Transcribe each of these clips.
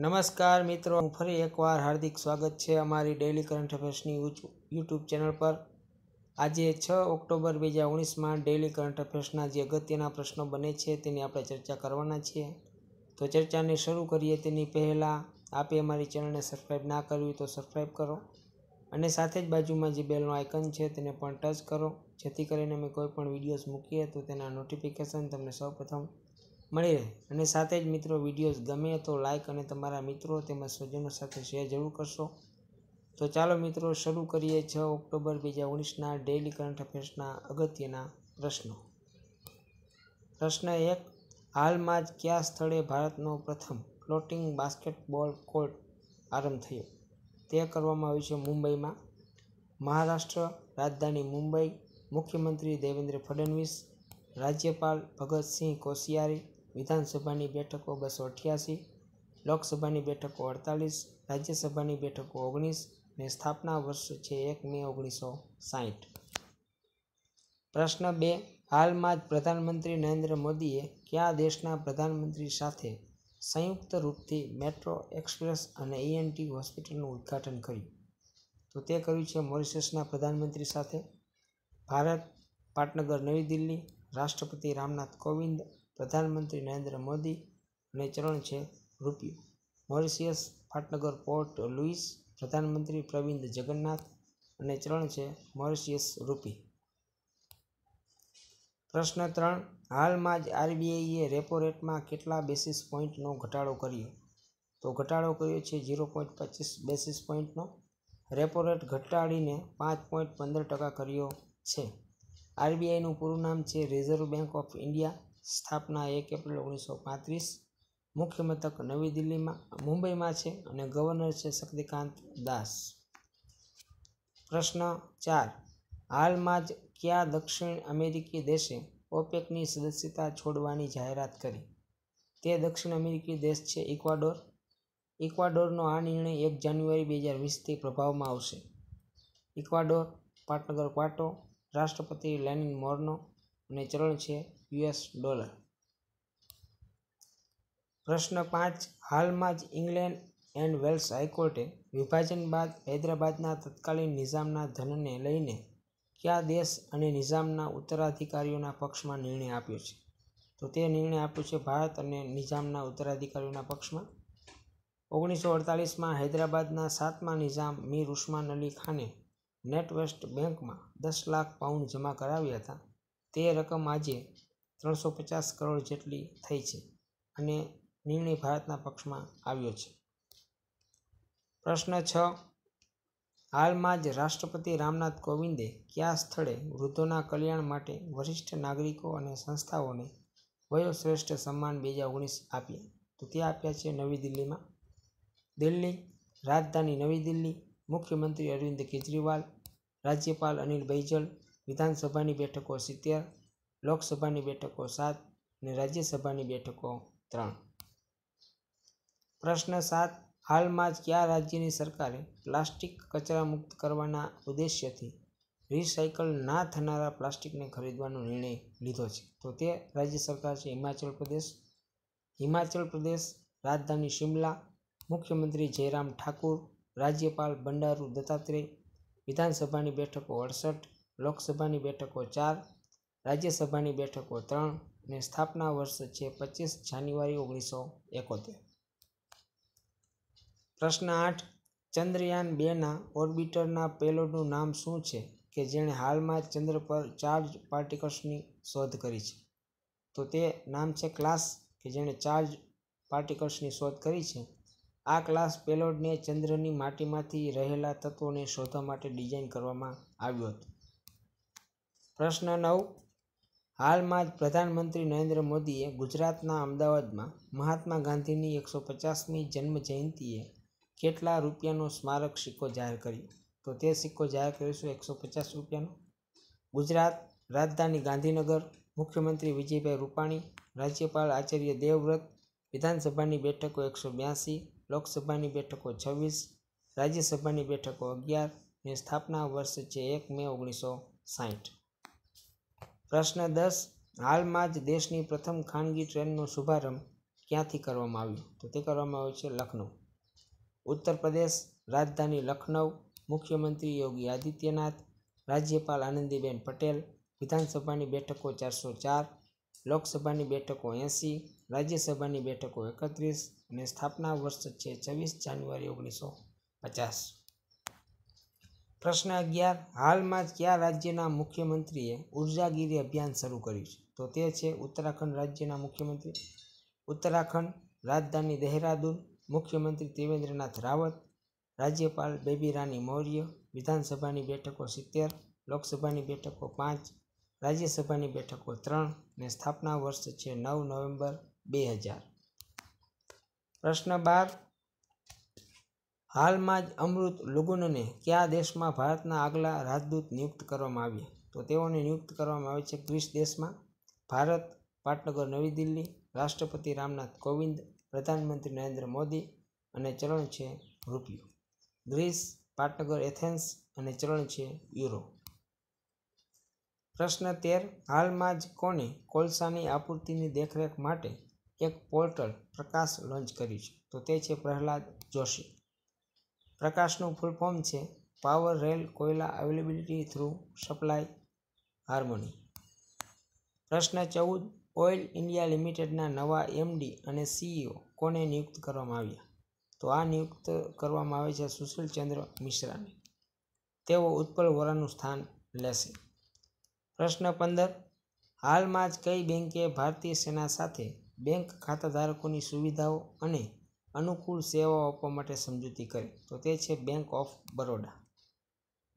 નમસ્કાર મિત્રો હું ફરી એકવાર હાર્દિક સ્વાગત છે અમારી ડેઇલી કરંટ અફેર્સની યુટ્યુબ ચેનલ પર આજે છ ઓક્ટોબર બે હજાર ઓગણીસમાં ડેઇલી કરંટ અફેર્સના જે અગત્યના પ્રશ્નો બને છે તેની આપણે ચર્ચા કરવાના છીએ તો ચર્ચાને શરૂ કરીએ તેની પહેલાં આપે અમારી ચેનલને સબસ્ક્રાઈબ ના કરવી તો સબસ્ક્રાઈબ કરો અને સાથે જ બાજુમાં જે બેલનું આઇકન છે તેને પણ ટચ કરો જેથી કરીને અમે કોઈ પણ વિડીયોઝ મૂકીએ તો તેના નોટિફિકેશન તમને સૌપ્રથમ મળી રહે અને સાથે જ મિત્રો વિડીયોઝ ગમે તો લાઇક અને તમારા મિત્રો તેમજ સ્વજનો સાથે શેર જરૂર કરશો તો ચાલો મિત્રો શરૂ કરીએ છ ઓક્ટોબર બે હજાર ઓગણીસના ડેઇલી કરંટ અફેર્સના અગત્યના પ્રશ્નો પ્રશ્ન એક હાલમાં જ કયા સ્થળે ભારતનો પ્રથમ ફ્લોટિંગ બાસ્કેટબોલ કોર્ટ આરંભ થયો તે કરવામાં આવ્યું છે મુંબઈમાં મહારાષ્ટ્ર રાજધાની મુંબઈ મુખ્યમંત્રી દેવેન્દ્ર ફડણવીસ રાજ્યપાલ ભગતસિંહ કોશિયારી વિધાનસભાની બેઠકો બસો અઠ્યાસી લોકસભાની બેઠકો અડતાલીસ રાજ્યસભાની બેઠકો ઓગણીસ ને સ્થાપના વર્ષ છે એક મે ઓગણીસો સાહીઠ પ્રશ્ન બે હાલમાં જ પ્રધાનમંત્રી નરેન્દ્ર મોદીએ કયા દેશના પ્રધાનમંત્રી સાથે સંયુક્ત રૂપથી મેટ્રો એક્સપ્રેસ અને ઈએનટી હોસ્પિટલનું ઉદ્ઘાટન કર્યું તો તે કર્યું છે મોરિશિયસના પ્રધાનમંત્રી સાથે ભારત પાટનગર નવી દિલ્હી રાષ્ટ્રપતિ રામનાથ કોવિંદ પ્રધાનમંત્રી નરેન્દ્ર મોદી અને ચરણ છે રૂપિયો મોરિશિયસ પાટનગર પોર્ટ લુઇસ પ્રધાનમંત્રી પ્રવિંદ જગન્નાથ અને ચરણ છે મોરિશિયસ રૂપી પ્રશ્ન ત્રણ હાલમાં જ આરબીઆઈએ રેપો રેટમાં કેટલા બેસિસ પોઈન્ટનો ઘટાડો કર્યો તો ઘટાડો કર્યો છે ઝીરો પોઈન્ટ પચીસ બેસિસ પોઈન્ટનો રેપો રેટ ઘટાડીને પાંચ પોઈન્ટ પંદર ટકા કર્યો છે આરબીઆઈનું પૂરું નામ છે રિઝર્વ બેંક ઓફ ઇન્ડિયા સ્થાપના એક એપ્રિલ ઓગણીસો પાંત્રીસ મુખ્ય મથક નવી દિલ્હીમાં મુંબઈમાં છે અને ગવર્નર છે શક્તિકાંત દાસ પ્રશ્ન ચાર હાલમાં જ કયા દક્ષિણ અમેરિકી દેશે ઓપેકની સદસ્યતા છોડવાની જાહેરાત કરી તે દક્ષિણ અમેરિકી દેશ છે ઇક્વાડોર ઇક્વાડોરનો આ નિર્ણય એક જાન્યુઆરી બે હજાર વીસથી પ્રભાવમાં આવશે ઇક્વાડોર પાટનગર ક્વાટો રાષ્ટ્રપતિ લેનિન મોરનો અને ચલણ છે યુએસ ડોલર પ્રશ્ન પાંચ હાલમાં જ ઇંગ્લેન્ડ એન્ડ વેલ્સ હાઈકોર્ટે વિભાજન બાદ હૈદરાબાદના તત્કાલીન નિઝામના ધનને લઈને કયા દેશ અને નિઝામના ઉત્તરાધિકારીઓના પક્ષમાં નિર્ણય આપ્યો છે તો તે નિર્ણય આપ્યો છે ભારત અને નિઝામના ઉત્તરાધિકારીઓના પક્ષમાં ઓગણીસો અડતાલીસમાં હૈદરાબાદના સાતમા નિઝામ મીર ઉસ્માન અલી ખાને નેટવેસ્ટ બેંકમાં દસ લાખ પાઉન્ડ જમા કરાવ્યા હતા તે રકમ આજે ત્રણસો પચાસ કરોડ જેટલી થઈ છે અને નિર્ણય ભારતના પક્ષમાં આવ્યો છે પ્રશ્ન છ હાલમાં જ રાષ્ટ્રપતિ રામનાથ કોવિંદે કયા સ્થળે વૃદ્ધોના કલ્યાણ માટે વરિષ્ઠ નાગરિકો અને સંસ્થાઓને વયોશ્રેષ્ઠ સન્માન બે હજાર ઓગણીસ આપ્યા તો તે આપ્યા છે નવી દિલ્હીમાં દિલ્હી રાજધાની નવી દિલ્હી મુખ્યમંત્રી અરવિંદ કેજરીવાલ રાજ્યપાલ અનિલ બૈજલ વિધાનસભાની બેઠકો સિત્તેર લોકસભાની બેઠકો સાત અને રાજ્યસભાની બેઠકો ત્રણ પ્રશ્ન સાત હાલમાં જ કયા રાજ્યની સરકારે પ્લાસ્ટિક કચરા મુક્ત કરવાના ઉદ્દેશ્યથી રિસાયકલ ના થનારા પ્લાસ્ટિકને ખરીદવાનો નિર્ણય લીધો છે તો તે રાજ્ય સરકાર છે હિમાચલ પ્રદેશ હિમાચલ પ્રદેશ રાજધાની શિમલા મુખ્યમંત્રી જયરામ ઠાકુર રાજ્યપાલ બંડારુ દત્તાત્રેય વિધાનસભાની બેઠકો અડસઠ લોકસભાની બેઠકો ચાર રાજ્યસભાની બેઠકો ત્રણ અને સ્થાપના વર્ષ છે પચીસ જાન્યુઆરી ઓગણીસો એકોતેર પ્રશ્ન આઠ ચંદ્રયાન બેના ઓર્બિટરના પેલોડનું નામ શું છે કે જેણે હાલમાં ચંદ્ર પર ચાર્જ પાર્ટિકલ્સની શોધ કરી છે તો તે નામ છે ક્લાસ કે જેણે ચાર્જ પાર્ટિકલ્સની શોધ કરી છે આ ક્લાસ પેલોડને ચંદ્રની માટીમાંથી રહેલા તત્વોને શોધવા માટે ડિઝાઇન કરવામાં આવ્યો હતો પ્રશ્ન નવ હાલમાં જ પ્રધાનમંત્રી નરેન્દ્ર મોદીએ ગુજરાતના અમદાવાદમાં મહાત્મા ગાંધીની એકસો પચાસમી જન્મ જયંતીએ કેટલા રૂપિયાનો સ્મારક સિક્કો જાહેર કર્યો તો તે સિક્કો જાહેર કરીશું એકસો પચાસ રૂપિયાનો ગુજરાત રાજધાની ગાંધીનગર મુખ્યમંત્રી વિજયભાઈ રૂપાણી રાજ્યપાલ આચાર્ય દેવવ્રત વિધાનસભાની બેઠકો એકસો બ્યાસી લોકસભાની બેઠકો છવ્વીસ રાજ્યસભાની બેઠકો અગિયાર ની સ્થાપના વર્ષ છે એક મે ઓગણીસો સાઠ પ્રશ્ન દસ હાલમાં જ દેશની પ્રથમ ખાનગી ટ્રેનનો શુભારંભ ક્યાંથી કરવામાં આવ્યો તો તે કરવામાં આવ્યો છે લખનઉ ઉત્તર પ્રદેશ રાજધાની લખનઉ મુખ્યમંત્રી યોગી આદિત્યનાથ રાજ્યપાલ આનંદીબેન પટેલ વિધાનસભાની બેઠકો ચારસો ચાર લોકસભાની બેઠકો એંસી રાજ્યસભાની બેઠકો એકત્રીસ અને સ્થાપના વર્ષ છે છવ્વીસ જાન્યુઆરી ઓગણીસો પચાસ પ્રશ્ન અગિયાર હાલમાં જ કયા રાજ્યના મુખ્યમંત્રીએ ઉર્જાગીરી અભિયાન શરૂ કર્યું છે તો તે છે ઉત્તરાખંડ રાજ્યના મુખ્યમંત્રી ઉત્તરાખંડ રાજધાની દહેરાદૂન મુખ્યમંત્રી ત્રિવેન્દ્રનાથ રાવત રાજ્યપાલ બેબી રાની મૌર્ય વિધાનસભાની બેઠકો સિત્તેર લોકસભાની બેઠકો પાંચ રાજ્યસભાની બેઠકો ત્રણ ને સ્થાપના વર્ષ છે નવ નવેમ્બર બે હજાર પ્રશ્ન બાર હાલમાં જ અમૃત લુગુનને કયા દેશમાં ભારતના આગલા રાજદૂત નિયુક્ત કરવામાં આવ્યા તો તેઓને નિયુક્ત કરવામાં આવે છે ગ્રીસ દેશમાં ભારત પાટનગર નવી દિલ્હી રાષ્ટ્રપતિ રામનાથ કોવિંદ પ્રધાનમંત્રી નરેન્દ્ર મોદી અને ચલણ છે રૂપિયો ગ્રીસ પાટનગર એથેન્સ અને ચલણ છે યુરો પ્રશ્ન તેર હાલમાં જ કોને કોલસાની આપૂર્તિની દેખરેખ માટે એક પોર્ટલ પ્રકાશ લોન્ચ કર્યું છે તો તે છે પ્રહલાદ જોશી પ્રકાશનું ફૂલ ફોર્મ છે પાવર રેલ કોયલા અવેલેબિલિટી થ્રુ સપ્લાય હાર્મોની પ્રશ્ન ચૌદ ઓઇલ ઇન્ડિયા લિમિટેડના નવા એમડી અને સીઈઓ e કોને નિયુક્ત કરવામાં આવ્યા તો આ નિયુક્ત કરવામાં આવે છે સુશીલ ચંદ્ર મિશ્રાને તેઓ ઉત્પલ વોરાનું સ્થાન લેશે પ્રશ્ન પંદર હાલમાં જ કઈ બેંકે ભારતીય સેના સાથે બેંક ખાતાધારકોની સુવિધાઓ અને અનુકૂળ સેવાઓ આપવા માટે સમજૂતી કરી તો તે છે bank of Baroda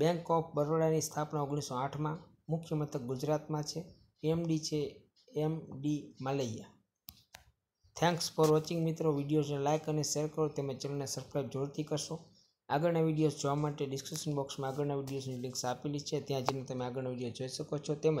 bank of બરોડાની સ્થાપના ઓગણીસો આઠમાં મુખ્ય મથક ગુજરાતમાં છે એમડી છે M D Mallya thanks for watching મિત્રો વિડીયોઝને લાઇક અને શેર કરો તેમજ ચેનલને સબસ્ક્રાઈબ જરૂરથી કરશો આગળના વિડીયોઝ જોવા માટે ડિસ્ક્રિપ્શન બોક્સમાં આગળના વિડીયોઝની લિંક્સ આપેલી છે ત્યાં જઈને તમે આગળના વિડીયો જોઈ શકો છો તેમજ